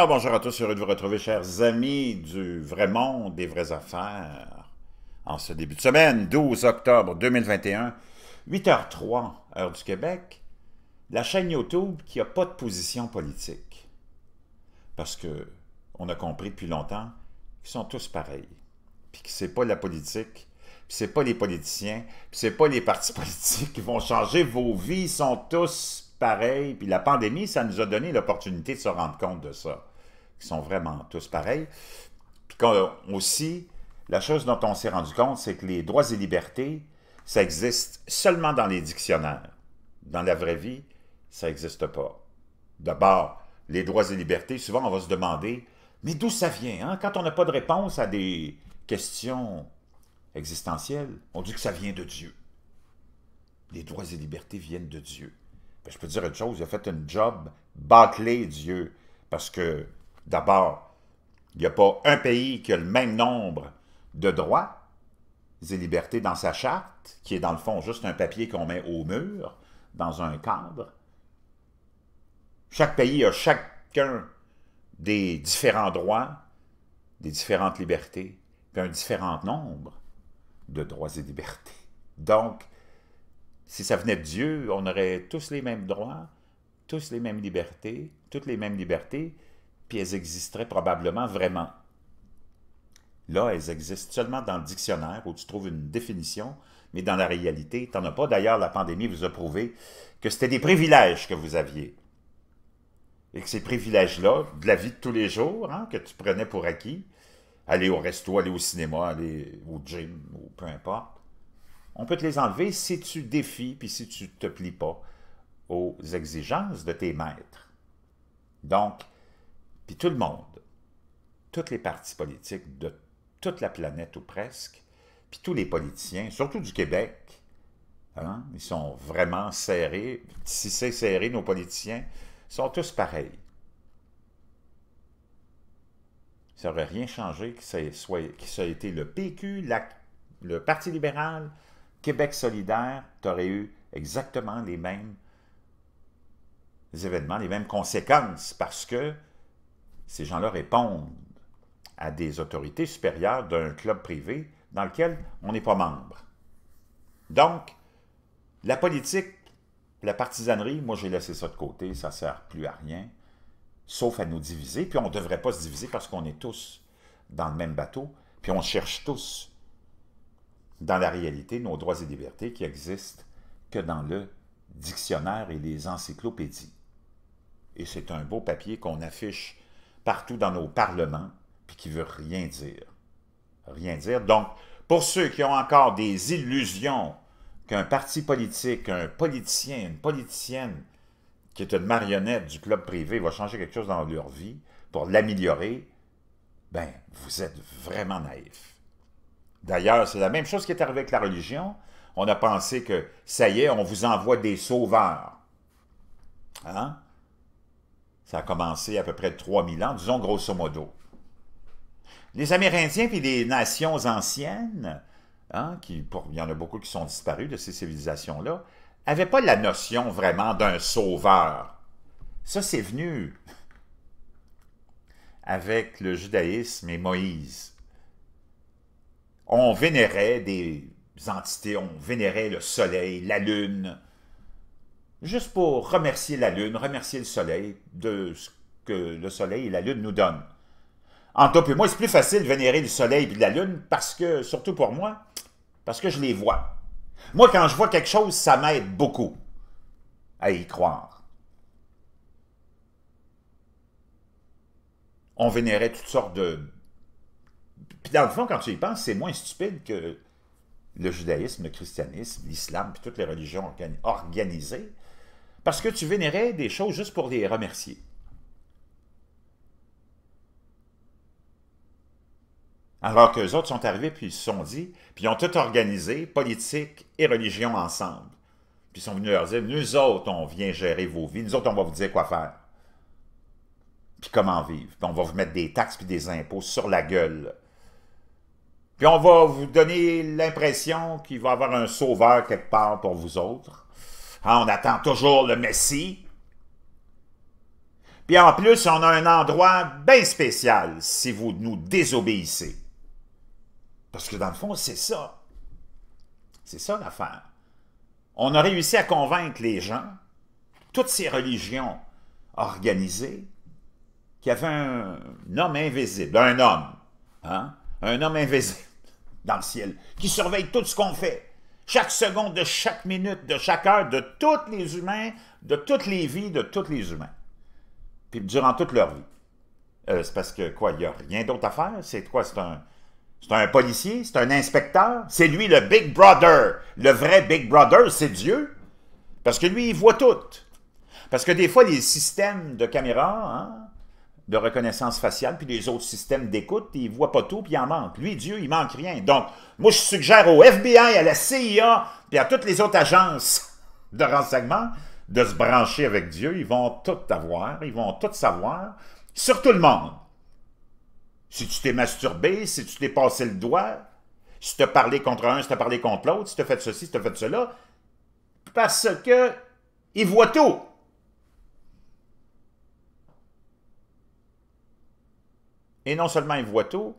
Ah, bonjour à tous, heureux de vous retrouver, chers amis du vrai monde des vraies affaires. En ce début de semaine, 12 octobre 2021, 8h03, heure du Québec, la chaîne YouTube qui n'a pas de position politique. Parce que on a compris depuis longtemps qu'ils sont tous pareils. Puis que c'est pas la politique puis n'est pas les politiciens, puis n'est pas les partis politiques qui vont changer vos vies, ils sont tous Pareil, Puis la pandémie, ça nous a donné l'opportunité de se rendre compte de ça, qu'ils sont vraiment tous pareils. Puis aussi, la chose dont on s'est rendu compte, c'est que les droits et libertés, ça existe seulement dans les dictionnaires. Dans la vraie vie, ça n'existe pas. D'abord, les droits et libertés, souvent on va se demander, mais d'où ça vient? Hein? Quand on n'a pas de réponse à des questions existentielles, on dit que ça vient de Dieu. Les droits et libertés viennent de Dieu. Ben, je peux dire une chose, il a fait un job bâclé, Dieu, parce que, d'abord, il n'y a pas un pays qui a le même nombre de droits et libertés dans sa charte, qui est dans le fond juste un papier qu'on met au mur, dans un cadre. Chaque pays a chacun des différents droits, des différentes libertés, puis un différent nombre de droits et libertés. Donc, si ça venait de Dieu, on aurait tous les mêmes droits, tous les mêmes libertés, toutes les mêmes libertés, puis elles existeraient probablement vraiment. Là, elles existent seulement dans le dictionnaire où tu trouves une définition, mais dans la réalité, tu n'en as pas. D'ailleurs, la pandémie vous a prouvé que c'était des privilèges que vous aviez. Et que ces privilèges-là, de la vie de tous les jours, hein, que tu prenais pour acquis, aller au resto, aller au cinéma, aller au gym, ou peu importe, on peut te les enlever si tu défies puis si tu ne te plies pas aux exigences de tes maîtres. Donc, puis tout le monde, toutes les partis politiques de toute la planète ou presque, puis tous les politiciens, surtout du Québec, hein, ils sont vraiment serrés. Si c'est serré, nos politiciens sont tous pareils. Ça n'aurait rien changé que ça, ait été le PQ, le Parti libéral, Québec solidaire, tu aurais eu exactement les mêmes événements, les mêmes conséquences, parce que ces gens-là répondent à des autorités supérieures d'un club privé dans lequel on n'est pas membre. Donc, la politique, la partisanerie, moi j'ai laissé ça de côté, ça ne sert plus à rien, sauf à nous diviser, puis on ne devrait pas se diviser parce qu'on est tous dans le même bateau, puis on cherche tous dans la réalité, nos droits et libertés qui existent que dans le dictionnaire et les encyclopédies. Et c'est un beau papier qu'on affiche partout dans nos parlements, puis qui veut rien dire. Rien dire. Donc, pour ceux qui ont encore des illusions qu'un parti politique, un politicien, une politicienne qui est une marionnette du club privé va changer quelque chose dans leur vie pour l'améliorer, ben, vous êtes vraiment naïfs. D'ailleurs, c'est la même chose qui est arrivée avec la religion. On a pensé que, ça y est, on vous envoie des sauveurs. Hein? Ça a commencé à peu près 3000 ans, disons grosso modo. Les Amérindiens et les nations anciennes, hein, qui, il y en a beaucoup qui sont disparus de ces civilisations-là, n'avaient pas la notion vraiment d'un sauveur. Ça, c'est venu avec le judaïsme et Moïse on vénérait des entités, on vénérait le soleil, la lune, juste pour remercier la lune, remercier le soleil de ce que le soleil et la lune nous donnent. En tout cas, moi, c'est plus facile de vénérer le soleil et la lune parce que, surtout pour moi, parce que je les vois. Moi, quand je vois quelque chose, ça m'aide beaucoup à y croire. On vénérait toutes sortes de puis dans le fond, quand tu y penses, c'est moins stupide que le judaïsme, le christianisme, l'islam, puis toutes les religions organisées, parce que tu vénérais des choses juste pour les remercier. Alors que les autres sont arrivés, puis ils se sont dit, puis ils ont tout organisé, politique et religion ensemble. Puis ils sont venus leur dire, nous autres, on vient gérer vos vies, nous autres, on va vous dire quoi faire, puis comment vivre, puis on va vous mettre des taxes puis des impôts sur la gueule. Puis on va vous donner l'impression qu'il va y avoir un sauveur quelque part pour vous autres. Ah, on attend toujours le Messie. Puis en plus, on a un endroit bien spécial si vous nous désobéissez. Parce que dans le fond, c'est ça. C'est ça l'affaire. On a réussi à convaincre les gens, toutes ces religions organisées, qu'il y avait un homme invisible, un homme, hein, un homme invisible dans le ciel, qui surveille tout ce qu'on fait. Chaque seconde, de chaque minute, de chaque heure, de tous les humains, de toutes les vies, de tous les humains. Puis durant toute leur vie. Euh, c'est parce que, quoi, il n'y a rien d'autre à faire? C'est quoi? C'est un, c'est un policier? C'est un inspecteur? C'est lui le Big Brother. Le vrai Big Brother, c'est Dieu. Parce que lui, il voit tout. Parce que des fois, les systèmes de caméras, hein, de reconnaissance faciale, puis les autres systèmes d'écoute, ils ne voient pas tout, puis il en manque. Lui, Dieu, il manque rien. Donc, moi, je suggère au FBI, à la CIA, puis à toutes les autres agences de renseignement de se brancher avec Dieu. Ils vont tout avoir, ils vont tout savoir, sur tout le monde. Si tu t'es masturbé, si tu t'es passé le doigt, si tu as parlé contre un, si tu as parlé contre l'autre, si tu as fait ceci, si tu as fait cela, parce que ils voient tout. Et non seulement il voit tout,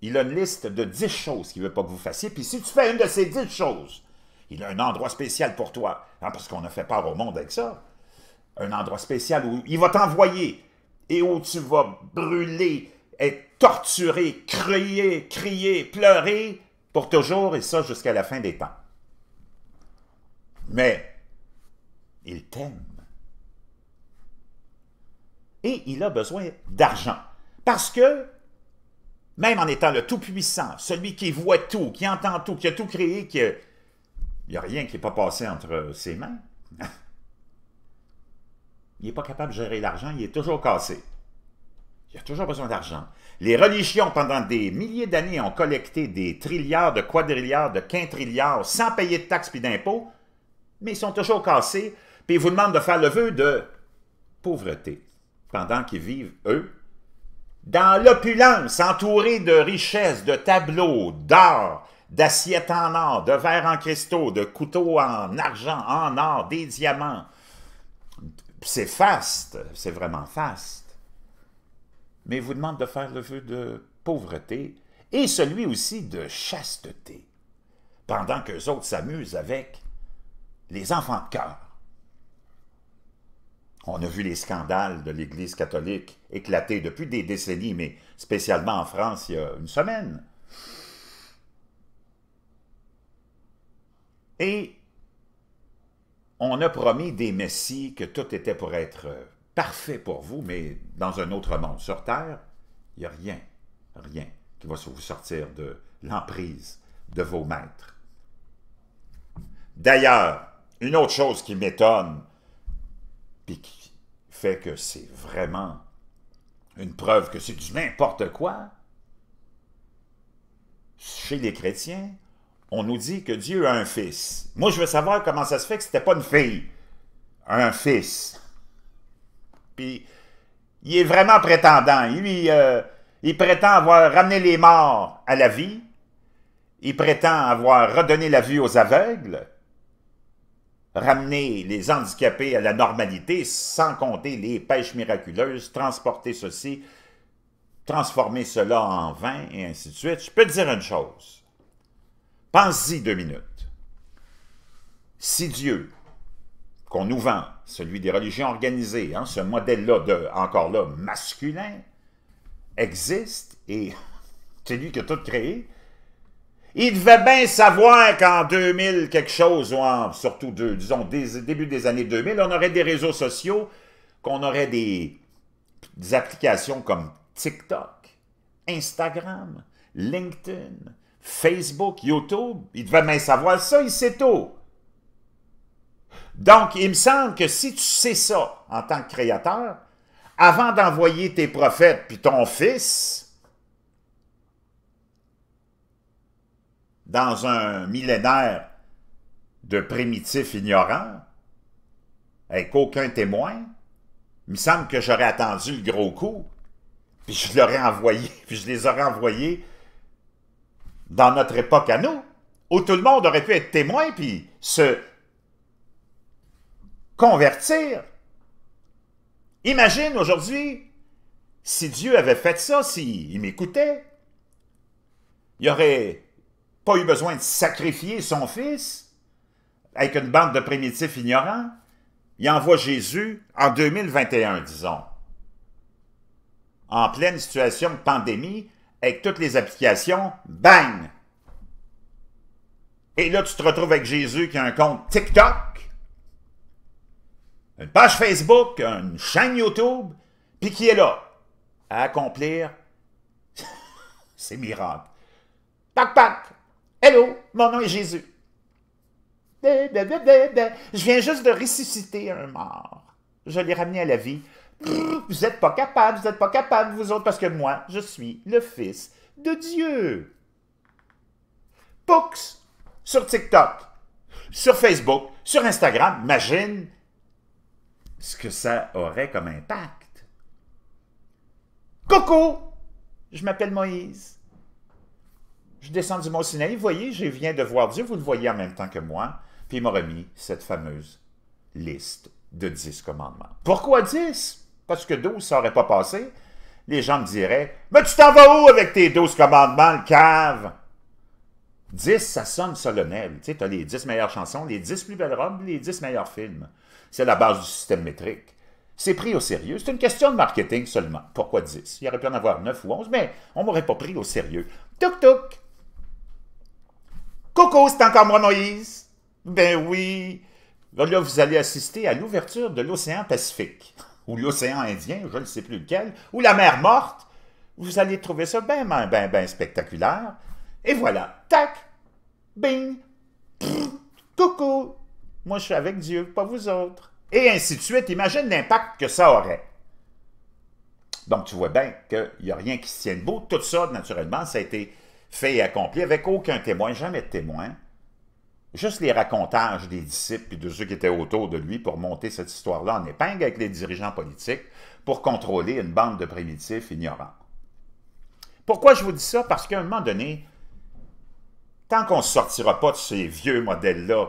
il a une liste de 10 choses qu'il ne veut pas que vous fassiez. Puis si tu fais une de ces dix choses, il a un endroit spécial pour toi. Hein, parce qu'on a fait part au monde avec ça. Un endroit spécial où il va t'envoyer et où tu vas brûler, être torturé, crier, crier, pleurer pour toujours et ça jusqu'à la fin des temps. Mais il t'aime. Et il a besoin d'argent. Parce que, même en étant le tout-puissant, celui qui voit tout, qui entend tout, qui a tout créé, qui il n'y a rien qui n'est pas passé entre ses mains, il n'est pas capable de gérer l'argent, il est toujours cassé. Il a toujours besoin d'argent. Les religions, pendant des milliers d'années, ont collecté des trilliards, de quadrilliards, de quintrilliards, sans payer de taxes et d'impôts, mais ils sont toujours cassés, puis ils vous demandent de faire le vœu de pauvreté, pendant qu'ils vivent, eux, dans l'opulence, entouré de richesses, de tableaux, d'or, d'assiettes en or, de verres en cristaux, de couteaux en argent, en or, des diamants. C'est faste, c'est vraiment faste. Mais il vous demande de faire le vœu de pauvreté et celui aussi de chasteté, pendant que les autres s'amusent avec les enfants de cœur. On a vu les scandales de l'Église catholique éclater depuis des décennies, mais spécialement en France il y a une semaine. Et on a promis des messies que tout était pour être parfait pour vous, mais dans un autre monde, sur Terre, il n'y a rien, rien qui va vous sortir de l'emprise de vos maîtres. D'ailleurs, une autre chose qui m'étonne, puis qui fait que c'est vraiment une preuve que c'est du n'importe quoi, chez les chrétiens, on nous dit que Dieu a un fils. Moi, je veux savoir comment ça se fait que ce n'était pas une fille, un fils. Puis, il est vraiment prétendant. Euh, il prétend avoir ramené les morts à la vie. Il prétend avoir redonné la vue aux aveugles ramener les handicapés à la normalité, sans compter les pêches miraculeuses, transporter ceci, transformer cela en vin, et ainsi de suite. Je peux dire une chose. Pense-y deux minutes. Si Dieu, qu'on nous vend, celui des religions organisées, hein, ce modèle-là, de, encore là, masculin, existe, et c'est lui qui a tout créé, il devait bien savoir qu'en 2000 quelque chose, ou en, surtout disons début des années 2000, on aurait des réseaux sociaux, qu'on aurait des, des applications comme TikTok, Instagram, LinkedIn, Facebook, YouTube. Il devait bien savoir ça, il sait tout. Donc, il me semble que si tu sais ça en tant que créateur, avant d'envoyer tes prophètes puis ton fils, dans un millénaire de primitifs ignorants, avec aucun témoin, il me semble que j'aurais attendu le gros coup, puis je l'aurais envoyé, puis je les aurais envoyés dans notre époque à nous, où tout le monde aurait pu être témoin, puis se convertir. Imagine aujourd'hui si Dieu avait fait ça, s'il il m'écoutait. Il aurait pas eu besoin de sacrifier son fils avec une bande de primitifs ignorants. Il envoie Jésus en 2021, disons, en pleine situation de pandémie, avec toutes les applications, bang! Et là, tu te retrouves avec Jésus qui a un compte TikTok, une page Facebook, une chaîne YouTube, puis qui est là à accomplir ses miracles. Pac, pac! Hello, mon nom est Jésus. Je viens juste de ressusciter un mort. Je l'ai ramené à la vie. Vous n'êtes pas capable, vous n'êtes pas capable, vous autres, parce que moi, je suis le Fils de Dieu. Poux sur TikTok, sur Facebook, sur Instagram, imagine ce que ça aurait comme impact. Coco, je m'appelle Moïse. Je descends du mont Sinaï, voyez, je viens de voir Dieu, vous le voyez en même temps que moi. Puis il m'a remis cette fameuse liste de dix commandements. Pourquoi dix? Parce que douze, ça n'aurait pas passé. Les gens me diraient, mais tu t'en vas où avec tes douze commandements, le cave? Dix, ça sonne solennel. Tu sais, tu as les dix meilleures chansons, les dix plus belles robes, les dix meilleurs films. C'est la base du système métrique. C'est pris au sérieux. C'est une question de marketing seulement. Pourquoi 10? Il aurait pu en avoir 9 ou 11, mais on m'aurait pas pris au sérieux. Toc toc! « Coucou, c'est encore moi, Moïse. Ben oui. Là, vous allez assister à l'ouverture de l'océan Pacifique, ou l'océan Indien, je ne sais plus lequel, ou la mer morte. Vous allez trouver ça bien ben, ben, ben spectaculaire. Et voilà, tac, bing, coucou, moi je suis avec Dieu, pas vous autres. Et ainsi de suite, imagine l'impact que ça aurait. Donc tu vois bien qu'il n'y a rien qui se tienne beau. Tout ça, naturellement, ça a été fait et accompli, avec aucun témoin, jamais de témoin. Juste les racontages des disciples et de ceux qui étaient autour de lui pour monter cette histoire-là en épingle avec les dirigeants politiques pour contrôler une bande de primitifs ignorants. Pourquoi je vous dis ça? Parce qu'à un moment donné, tant qu'on ne sortira pas de ces vieux modèles-là,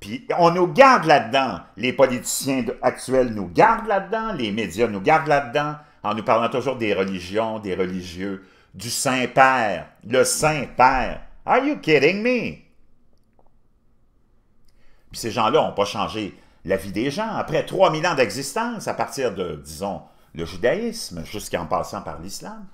puis on nous garde là-dedans, les politiciens actuels nous gardent là-dedans, les médias nous gardent là-dedans, en nous parlant toujours des religions, des religieux, du Saint-Père, le Saint-Père. Are you kidding me? Puis ces gens-là n'ont pas changé la vie des gens. Après 3000 ans d'existence, à partir de, disons, le judaïsme, jusqu'en passant par l'islam,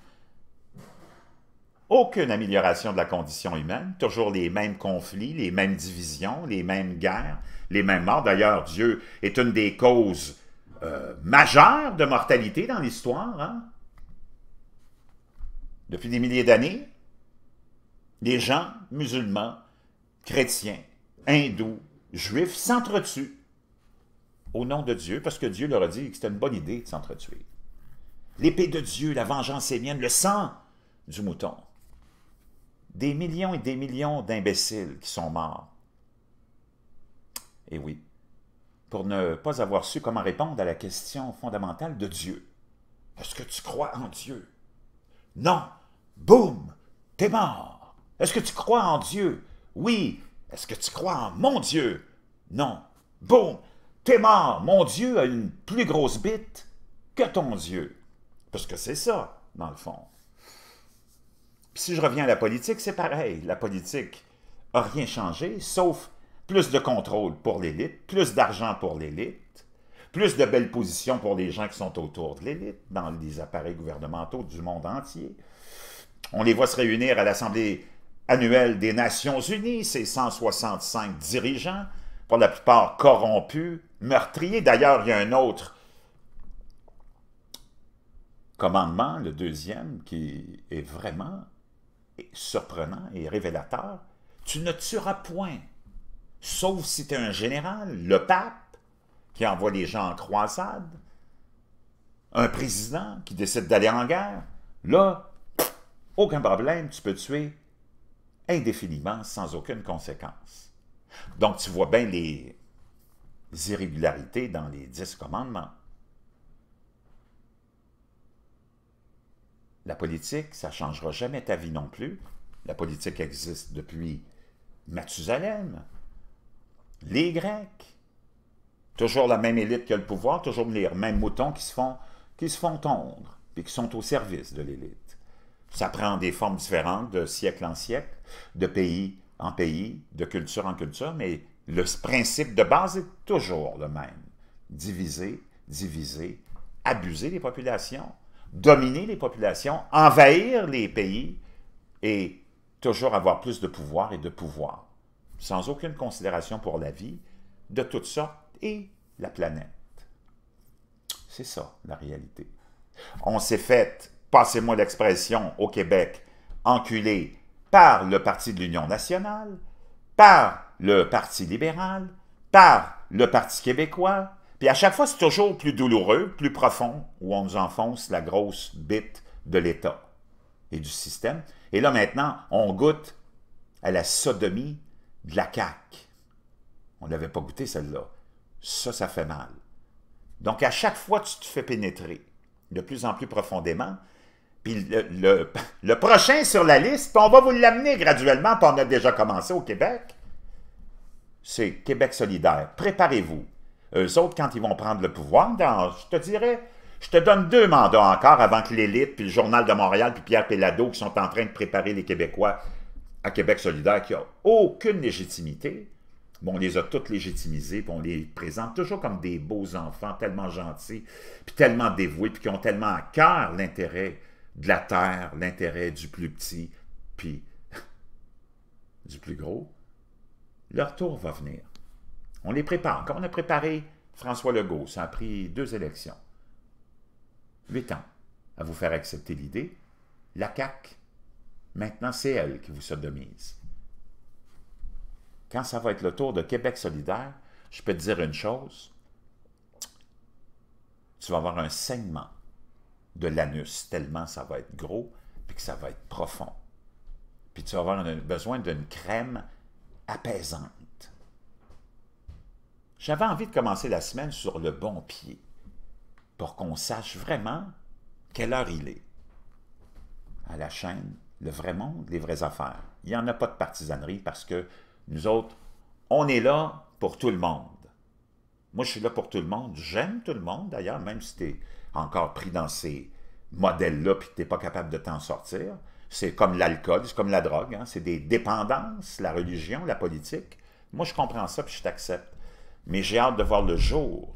aucune amélioration de la condition humaine, toujours les mêmes conflits, les mêmes divisions, les mêmes guerres, les mêmes morts. D'ailleurs, Dieu est une des causes euh, majeures de mortalité dans l'histoire. Hein depuis des milliers d'années, les gens musulmans, chrétiens, hindous, juifs s'entretuent au nom de Dieu parce que Dieu leur a dit que c'était une bonne idée de s'entretuer. L'épée de Dieu, la vengeance est le sang du mouton. Des millions et des millions d'imbéciles qui sont morts. Et oui, pour ne pas avoir su comment répondre à la question fondamentale de Dieu. Est-ce que tu crois en Dieu? Non, boum, t'es mort. Est-ce que tu crois en Dieu? Oui. Est-ce que tu crois en mon Dieu? Non. Boum, t'es mort. Mon Dieu a une plus grosse bite que ton Dieu. Parce que c'est ça, dans le fond. Puis si je reviens à la politique, c'est pareil. La politique a rien changé, sauf plus de contrôle pour l'élite, plus d'argent pour l'élite, plus de belles positions pour les gens qui sont autour de l'élite, dans les appareils gouvernementaux du monde entier. On les voit se réunir à l'Assemblée annuelle des Nations Unies, ces 165 dirigeants, pour la plupart corrompus, meurtriers. D'ailleurs, il y a un autre commandement, le deuxième, qui est vraiment surprenant et révélateur. Tu ne tueras point, sauf si tu es un général, le pape, qui envoie les gens en croisade, un président qui décide d'aller en guerre. Là, aucun problème, tu peux tuer indéfiniment sans aucune conséquence. Donc, tu vois bien les irrégularités dans les dix commandements. La politique, ça ne changera jamais ta vie non plus. La politique existe depuis Mathusalem, les Grecs. Toujours la même élite qui a le pouvoir, toujours les mêmes moutons qui se font, qui se font tondre, et qui sont au service de l'élite. Ça prend des formes différentes de siècle en siècle, de pays en pays, de culture en culture, mais le principe de base est toujours le même. Diviser, diviser, abuser les populations, dominer les populations, envahir les pays et toujours avoir plus de pouvoir et de pouvoir, sans aucune considération pour la vie, de toutes sortes et la planète. C'est ça, la réalité. On s'est fait passez-moi l'expression au Québec, enculé par le Parti de l'Union nationale, par le Parti libéral, par le Parti québécois. Puis à chaque fois, c'est toujours plus douloureux, plus profond, où on nous enfonce la grosse bite de l'État et du système. Et là, maintenant, on goûte à la sodomie de la CAQ. On n'avait pas goûté, celle-là. Ça, ça fait mal. Donc, à chaque fois, tu te fais pénétrer de plus en plus profondément, puis le, le, prochain sur la liste, on va vous l'amener graduellement, puis on a déjà commencé au Québec, c'est Québec solidaire. Préparez-vous. Eux autres, quand ils vont prendre le pouvoir, je te dirais, je te donne deux mandats encore avant que l'élite, puis le Journal de Montréal, puis Pierre Pellado, qui sont en train de préparer les Québécois à Québec solidaire, qui n'ont aucune légitimité. Bon, on les a toutes légitimisés, puis on les présente toujours comme des beaux enfants, tellement gentils, puis tellement dévoués, puis qui ont tellement à cœur l'intérêt de la terre, l'intérêt du plus petit, puis du plus gros, leur tour va venir. On les prépare. Quand on a préparé François Legault, ça a pris deux élections. Huit ans à vous faire accepter l'idée. La CAQ, maintenant c'est elle qui vous sodomise. Quand ça va être le tour de Québec solidaire, je peux te dire une chose, tu vas avoir un saignement de l'anus, tellement ça va être gros, puis que ça va être profond. Puis tu vas avoir besoin d'une crème apaisante. J'avais envie de commencer la semaine sur le bon pied, pour qu'on sache vraiment quelle heure il est. À la chaîne, le vrai monde, les vraies affaires. Il n'y en a pas de partisanerie parce que nous autres, on est là pour tout le monde. Moi, je suis là pour tout le monde. J'aime tout le monde, d'ailleurs, même si tu es encore pris dans ces modèles-là puis que tu n'es pas capable de t'en sortir. C'est comme l'alcool, c'est comme la drogue, hein. c'est des dépendances, la religion, la politique. Moi, je comprends ça puis je t'accepte. Mais j'ai hâte de voir le jour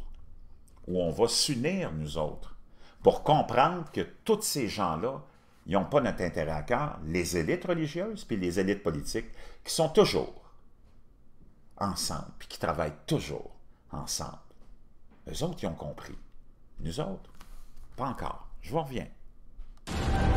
où on va s'unir, nous autres, pour comprendre que tous ces gens-là, ils n'ont pas notre intérêt à cœur, les élites religieuses puis les élites politiques, qui sont toujours ensemble puis qui travaillent toujours ensemble. Eux autres, ils ont compris. Nous autres, pas encore. Je vous reviens.